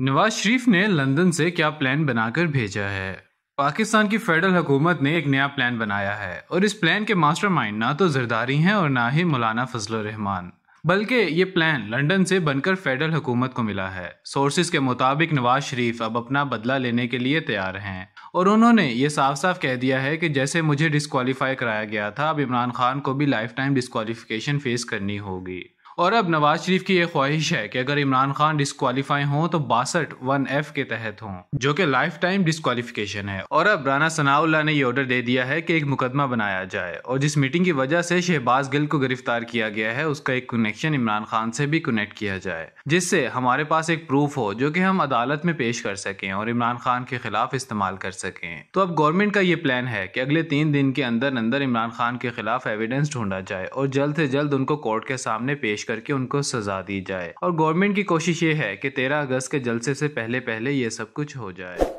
नवाज शरीफ ने लंदन से क्या प्लान बनाकर भेजा है पाकिस्तान की फेडरल हुकूमत ने एक नया प्लान बनाया है और इस प्लान के मास्टरमाइंड ना तो जरदारी हैं और ना ही मौलाना फजल रहमान बल्कि ये प्लान लंदन से बनकर फेडरल हुकूमत को मिला है सोर्सेज के मुताबिक नवाज शरीफ अब अपना बदला लेने के लिए तैयार हैं और उन्होंने ये साफ साफ कह दिया है कि जैसे मुझे डिसक्वालीफाई कराया गया था अब इमरान खान को भी लाइफ टाइम डिसक्वालिफिकेशन फेस करनी होगी और अब नवाज शरीफ की ये ख्वाहिश है कि अगर इमरान खान डिस्कवालीफाई हों तो बासठ वन एफ के तहत हों जो कि लाइफ टाइम डिस्कवालिफिकेशन है और अब राना सनाउल्ला ने ये ऑर्डर दे दिया है कि एक मुकदमा बनाया जाए और जिस मीटिंग की वजह से शहबाज गिल को गिरफ्तार किया गया है उसका एक कनेक्शन इमरान खान से भी कनेक्ट किया जाए जिससे हमारे पास एक प्रूफ हो जो कि हम अदालत में पेश कर सकें और इमरान खान के खिलाफ इस्तेमाल कर सकें तो अब गवर्नमेंट का ये प्लान है कि अगले तीन दिन के अंदर अंदर इमरान खान के खिलाफ एविडेंस ढूंढा जाए और जल्द से जल्द उनको कोर्ट के सामने पेश पेश करके उनको सजा दी जाए और गवर्नमेंट की कोशिश ये है कि तेरह अगस्त के जलसे से पहले पहले ये सब कुछ हो जाए